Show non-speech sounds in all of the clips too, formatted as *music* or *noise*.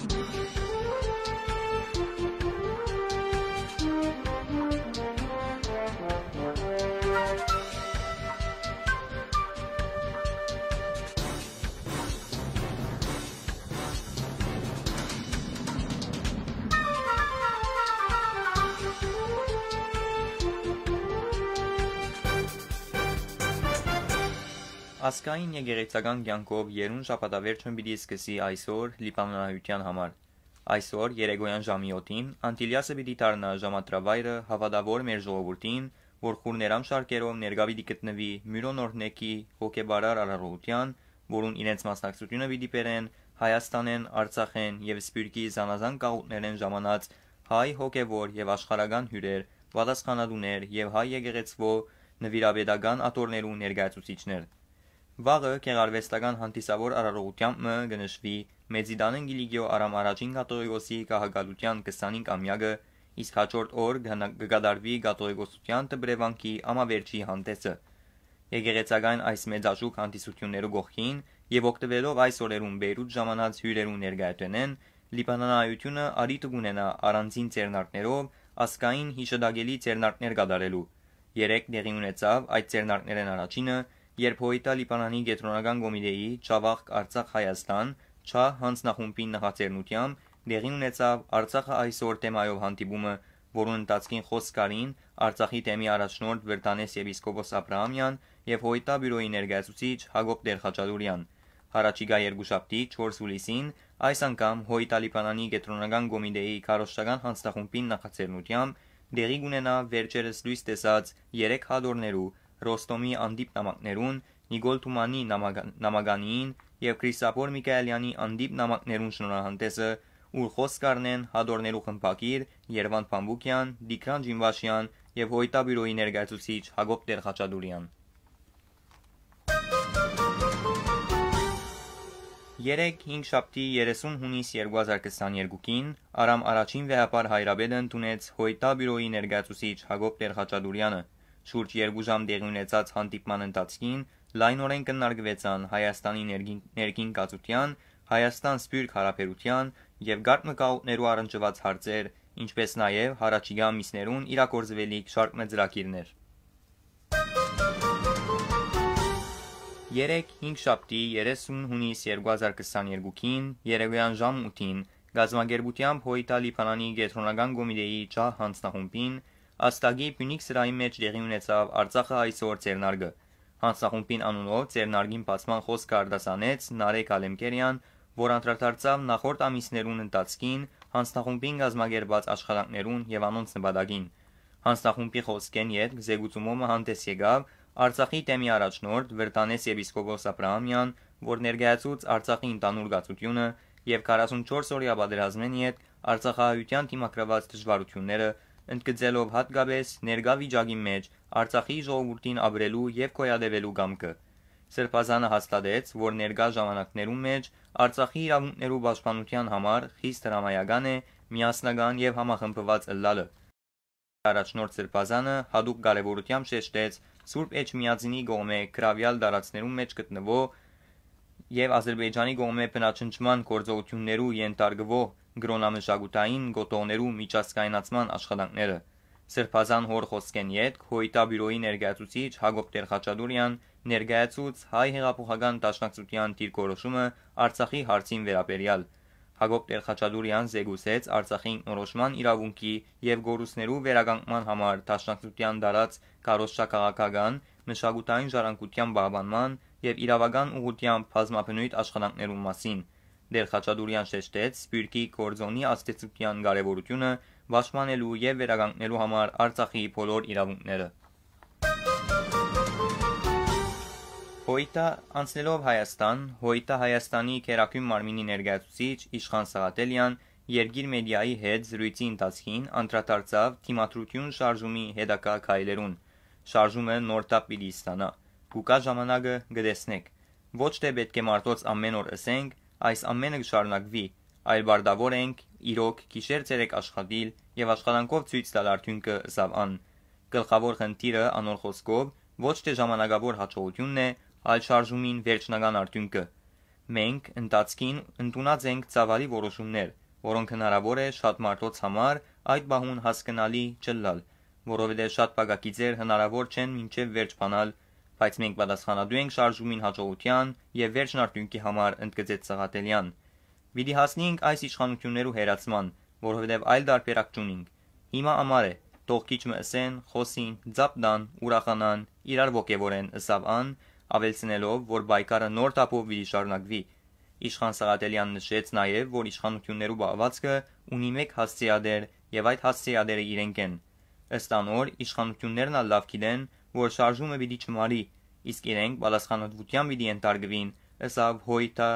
you *laughs* Հասկային եկեղեցական կյանքով երուն շաբաթավերջն պիտի սկսի այսօր լիբանանայության համար։ Այսօր երեգոյան ժամի 7-ին Անտիլիասը պիտի դառնա ժամատրավայրը հավատավոր մեր ժողովրդին, որ խուրներամ շարքերով ներկա պիտի գտնվի Մյուրոն օրնեկի հոգեբարար առարողության, որուն իրենց մասնակցությունը պիտի բերեն Հայաստանեն, Արցախեն եւ Սփյուռքի զանազան կաղուտներեն ժամանած հայ հոգեվոր եւ աշխարհական հյուրեր, պատասխանատուներ եւ հայ եկեղեցվո նվիրաբեդական աթորներու ներկայացուցիչներ։ Վաղը կեղարվեստական հանդիսավոր արարողությամբ մը գնշվի Մեծիդանեն Գիլիգիո Արամ առաջին կաթողիկոսի կահագալության 25-ամյակը, իսկ հաջորդ օր կգադարվի կաթողիկոսության տբրևանքի ամավերջի հանդեսը։ Եկեղեցական այս մեծաշուկ հանդիսություններու գողքին եւ օգտվելով այս օրերուն Բեյրութ ժամանած հյուրերուն ներկայացնեն Լիբանանայությունը արի տգունենա առանձին ծերնարկներով ասկային հիշադակելի ծերնարկներ գադարելու։ Երեք դեղի ունեցավ այդ ծերնարկներն առաջինը երբ Հոյտա Լիբանանի Գետրոնական կոմիտեի Չավախք Արցախ-Հայաստան ՉԱ հանձնախումբի նախաձեռնությամբ դեղին ունեցավ Արցախը այսօր թեմայով հանդիպումը, որոնց ընթացքին խոսք արին Արցախի թեմի առաջնորդ Վրդանես եպիսկոպոս Աբրահամյան եւ Հոյտա բյուրոյի ներկայացուցիչ Հակոբ Տեր-Խաչատուրյան։ Հարաճիգա երկուշաբթի 4 հուլիսին այս անգամ Հոյտա Լիբանանի Գետրոնական կոմիտեի քարոշչական հանձնախումբի նախաձեռնությամբ դեղի ունենա վերջերս լույս տեսած 3 հադորներու Ռոստոմի անդիպ նամակներուն, Նիկոլ Թումանի նամականին եւ Քրիստոփոր Միկայելյանի անդիպ նամակներուն շնորհանդեսը ուր խոսքարնեն հադորներու խմբակիր Երևան Փամբուկյան, Դիկրան Ջինվաշյան եւ Հոյտաբյուրոյի ներկայացուցիչ Հակոբ Տեր-Խաչադուրյան։ Երեք 5 շաբթի 30 հունիս 2022-ին Արամ առաջին վեհապար հայրաբեդը ընդունեց Հոյտաբյուրոյի ներկայացուցիչ Հակոբ Տեր-Խաչադուրյանը Շուրջ 2 ժամ դեղի ունեցած հանդիպման ընթացքում լայնորեն քննարկվեցան Հայաստանի ներքին ներքին կայացության, Հայաստան-Սփյուռք հարաբերության եւ գարտմկաուներու առնչված հարցեր, ինչպես նաեւ հարաճիգա միսներուն իրակորձվելիք շարք մեծ ծրագիրներ։ 3-5 շաբթի 30 հունիս 2022-ին Երևան ժամ 8-ին Գազագերբությամբ հոյտալի փանանի գետրոնական գոմիդեի ճահ հանձնախումբին Աստագի Փյունիկ սրահի մեջ դեղի ունեցավ Արցախը այսօր ծերնարգը։ Հանսախումբին անունով ծերնարգին բացման խոսքը արդասանեց Նարեկ Ալեմկերյան, որ անդրադարձավ նախորդ ամիսներուն ընթացքին հանսախումբին գազմագերբած աշխատանքներուն եւ անոնց նպատակին։ Հանսախումբի խոսքեն երբ զեկուցումով հանդես եկավ Արցախի թեմի առաջնորդ Վրտանես եպիսկոպոս Աբրահամյան, որ ներկայացուց Արցախի ընդանուր գացությունը եւ 44 օրյա պատերազմեն հետ Արցախահայության դիմակրված դժվարությունները ընդգծելով հատկապես ներկա վիճակի մեջ Արցախի ժողովրդին ապրելու եւ կոյադևելու կամքը։ Սրբազանը հաստատեց, որ ներկա ժամանակներում մեջ Արցախի իրավունքներու պաշտպանության համար խիստ հրամայական է միասնական եւ համախմբված ըլլալը։ Առաջնորդ Սրբազանը հadoop կարևորությամբ շեշտեց Սուրբ Էջմիածինի գոմե գրավյալ դարածներում մեջ գտնվող եւ Ադրբեջանի գոմե բնաչնչման գործողություններու ենթարկվող գրոնամշակութային գոտողներու միջազգայնացման աշխատանքները։ Սերբազան հոր խոսքեն յետք հոյտա բյուրոյի ներկայացուցիչ Հակոբ Տեր-Խաչատուրյան ներկայացուց հայ հեղափոխական դաշնակցության դիրքորոշումը Արցախի հարցին վերաբերյալ։ Հակոբ Տեր-Խաչատուրյան զեկուցեց Արցախի նորոշման իրավունքի եւ գորուսներու վերականգնման համար դաշնակցության դարած կարոշչակաղակական մշակութային ժառանգության բաղբանման եւ իրավական ուղղությամբ բազմապնույթ աշխատանքներու մասին։ Դելխաչադուրյան շեշտեց Սփյուռքի կորձոնի ազգեցության կարևորությունը պաշտպանելու եւ վերականգնելու համար Արցախի բոլոր իրավունքները։ Հոյտա անցնելով Հայաստան, Հոյտա Հայաստանի քերակում մարմինի ներկայացուցիչ Իշխան Սաղաթելյան երկիր մեդիայի հետ զրույցի ընթացքին անդրադարձավ թիմադրություն շարժումի հետակա քայլերուն։ Շարժումը նոր տապ պիտի ստանա։ Կուկա ժամանակը գտեսնեք։ Ոչ թե պետք է մարդոց ամեն օր ասենք, այս ամենը կշարունակվի, այլ բարդավոր ենք իրոք գիշեր-ցերեկ աշխատիլ եւ աշխատանքով ցույց տալ արդյունքը զավան։ Գլխավոր խնդիրը անոր խոսքով ոչ թե ժամանակավոր հաջողությունն է, այլ շարժումին վերջնական արդյունքը։ Մենք ընդածքին ընդունած ենք ցավալի որոշումներ, որոնք հնարավոր է շատ մարդոց համար այդ բահուն հասկանալի չլալ, որովհետեւ շատ բագակիցեր հնարավոր չեն ոչ վերջ բանալ բայց մենք պատասխանատու ենք շարժումին հաջողության եւ վերջն արդյունքի համար ընդգծեց Սաղաթելյան։ Պիտի հասնենք այս իշխանություններու հերացման, որովհետև այլ դարբերակ չունենք։ Հիմա ամար է, թող քիչը ասեն, խոսին, ծապդան, ուրախանան, իրար ողևորեն ըսավ ան, ավելցնելով, որ բայկարը նոր տապով պիտի շարունակվի։ Իշխան Սաղաթելյան նշեց նաև, որ իշխանություններու բաղվածքը ունի մեկ հասցեադեր եւ այդ հասցեադերը իրենք են։ Ըստ անոր իշխանություններն ալ լավ գիտեն, որ շարժումը պիտի չմարի, իսկ իրենք պատասխանատվությամբ պիտի ենթարկվին, ըսավ Հոյտա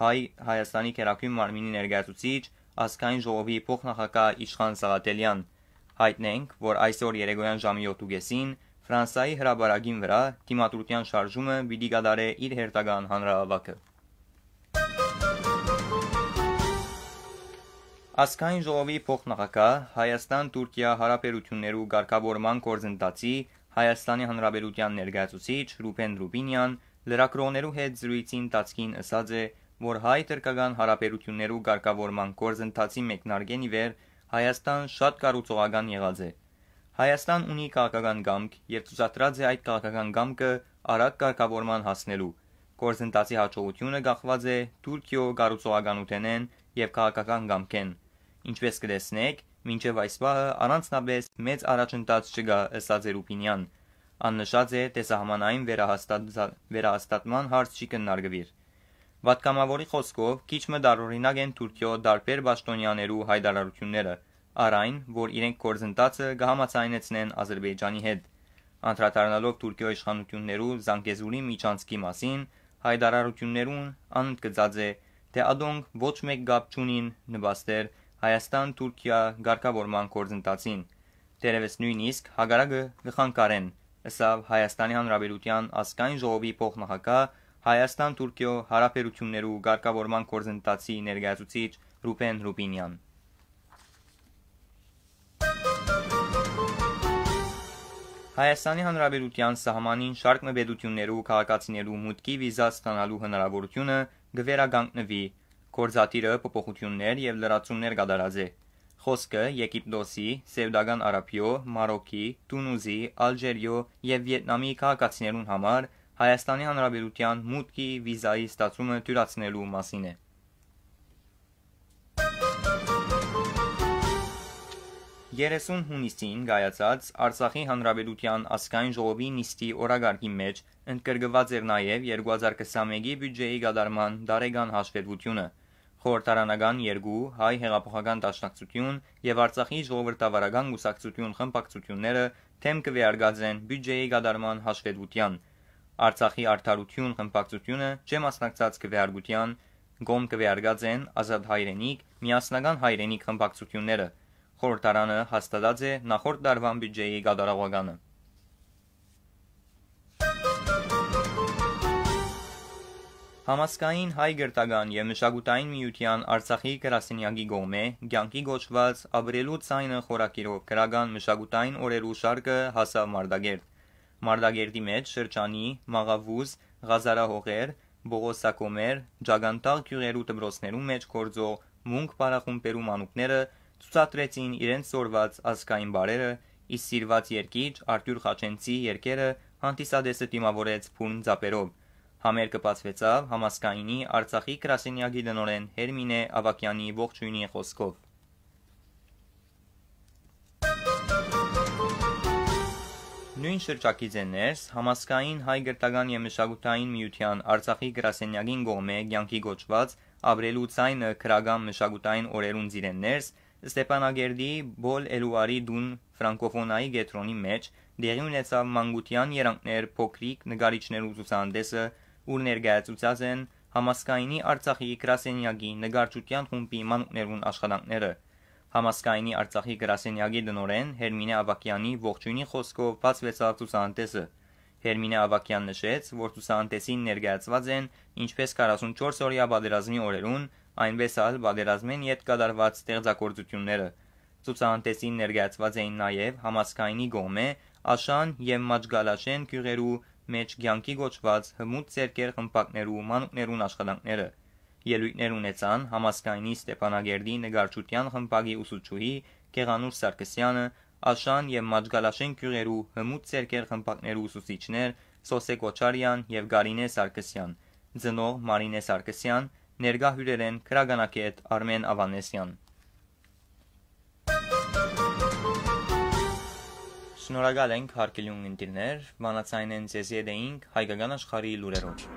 հայ Հայաստանի քերակրի մարմինի ներկայացուցիչ ազգային ժողովի փոխնախագահ Իշխան Սաղաթելյան հայտնենք, որ այսօր երեգոյան ժամի 7:00-ին Ֆրանսայի հրաբարագին վրա դիմադրության շարժումը պիտի գադարե իր հերթական հանրահավաքը։ Ասկայն ժողովի փոխնախագահ Հայաստան-Թուրքիա հարաբերություններու ղեկավարման գործընթացի Հայաստանի Հանրապետության ներկայացուցիչ Ռուբեն Ռուբինյան լրակրոներու հետ զրույցին տածքին ասաց է, որ հայ թրկական հարաբերություններու ղեկավարման գործընթացի մեկնարկենի վեր Հայաստան շատ կարուցողական եղած է։ Հայաստան ունի քաղաքական գամք եւ ցուցադրած է այդ քաղաքական գամքը արագ կարգավորման հասնելու։ Գործընթացի հաջողությունը գահված է Թուրքիո գառուցողականութենեն եւ քաղաքական գամքեն։ Ինչպես կտեսնեք, Մինչև այս պահը առանձնապես մեծ առաջընթաց չկա, ըստ Զերուբինյան։ Աննշած է, տեսահամանային վերահաստատման հարց չի քննարկվիր։ Վատկամավորի խոսքով քիչ մը դարօրինակ են Թուրքիո դարբեր Բաշտոնյաներու հայտարարությունները, առ այն, որ իրենք կորզընթացը կհամացայնեցնեն Ադրբեջանի հետ։ Անդրադառնալով Թուրքիո իշխանություններու Զանգեզուրի միջանցքի մասին, հայտարարություններուն անդգծած է, թե ադոնք ոչ մեկ գապ չունին նվաստեր Հայաստան-Թուրքիա ղարկավորման գործընթացին։ Տերևս նույնիսկ հագարակը գխանկարեն ըսավ Հայաստանի Հանրապետության ազգային ժողովի փոխնախագահ Հայաստան-Թուրքիո հարաբերություններու ղարկավորման գործընթացի ներկայացուցիչ Ռուբեն Ռուբինյան։ Հայաստանի Հանրապետության սահմանին շարք մբեդություններու քաղաքացիներու մուտքի վիզա ստանալու հնարավորությունը գվերագանքնվի գործադիրը փոփոխություններ եւ լրացումներ կատարած է։ Խոսքը Եգիպտոսի, Սեուդական Արաբիո, Մարոկի, Տունուզի, Ալժերիո եւ Վիետնամի քաղաքացիներուն համար Հայաստանի Հանրապետության մուտքի վիզայի ստացումը դյուրացնելու մասին է։ Երեսուն հունիսին գայացած Արցախի Հանրապետության ազգային ժողովի նիստի օրագարկի մեջ ընդգրկված էր նաև 2021-ի բյուջեի գադարման դարեգան հաշվետվությունը։ Խորհրդարանական երկու հայ հեղափոխական դաշնակցություն եւ Արցախի ժողովրդավարական գուսակցություն խմբակցությունները թեմ կվերարգացեն բյուջեի գադարման հաշվետվության։ Արցախի արդարություն խմբակցությունը չմասնակցած կվերարգության գոմ կվերարգացեն ազատ հայրենիք, միասնական հայրենիք խմբակցությունները։ Խորհրդարանը հաստատած է նախորդ դարվան բյուջեի գադարողականը։ Համասկային հայ գրտական եւ մշակութային միության Արցախի գրասենյակի գոմե ցանկի գոչված ապրելու ցայնը խորակիրով քրական մշակութային օրերու շարքը հասավ Մարդագերտ։ Մարդագերտի մեջ շրջանի Մաղավուզ, Ղազարահողեր, Բողոսակոմեր, Ջագանտալ քյուղերու դմրոցներու մեջ կորձող մունք բարախումբերու մանուկները ցուցադրեցին իրենց սորված ազգային բարերը, իսկ սիրված երկիչ Արտյուր Խաչենցի երկերը հանդիսադեսը դիմավորեց փուն ծապերով։ Համերգը բացվեցավ համասկայինի Արցախի գրասենյակի դնորեն Հերմինե Ավակյանի ողջույնի խոսքով։ Նույն շրջակից է ներս համասկային հայ գրտական եւ մշակութային միության Արցախի գրասենյակին գողմե ցանկի գոչված Աբրելու ցայնը քրագան մշակութային օրերուն ծիրեն ներս Ստեփանագերդի Բոլ Էլուարի դուն ֆրանկոֆոնայի գետրոնի մեջ դեղի ունեցավ մանգուտյան երանգներ փոքրիկ նկարիչներու ցուցանդեսը ուր ներկայացուցած են համասկայնի Արցախի գրասենյակի նկարչության խումբի մանուկներուն աշխատանքները։ Համասկայնի Արցախի գրասենյակի դնորեն Հերմինե Ավակյանի ողջունի խոսքով բացվեցավ ցուցանտեսը։ Հերմինե Ավակյանն նշեց, որ ցուցանտեսին ներկայացված են ինչպես 44 օրյա բادرազմի օրերուն, այնպես էլ բادرազմեն յետ կատարված ստեղծագործությունները։ Ցուցանտեսին ներկայացված էին նաև համասկայնի գոմե, աշան եւ մաջգալաշեն քյուղերու մեջ ցանկի գոչված հմուտ ցերկեր խմպակներու մանուկներուն աշխատանքները ելույթներ ունեցան համասկայնի Ստեփանագերդի նգարչության խմպակի ուսուցչուհի Գեղանուր Սարգսյանը, Աշան եւ Մաջգալաշեն քյուղերու հմուտ ցերկեր խմպակներու ուսուցիչներ Սոսե Կոչարյան եւ Գարինե Սարգսյան, ծնող Մարինե Սարգսյան, ներգա հյուրերեն քրագանակետ Արմեն Ավանեսյան Շնորհակալ ենք հարգելի ունգընտիրներ, բանացային են ձեզ եդեինք հայկական աշխարհի լուրերով։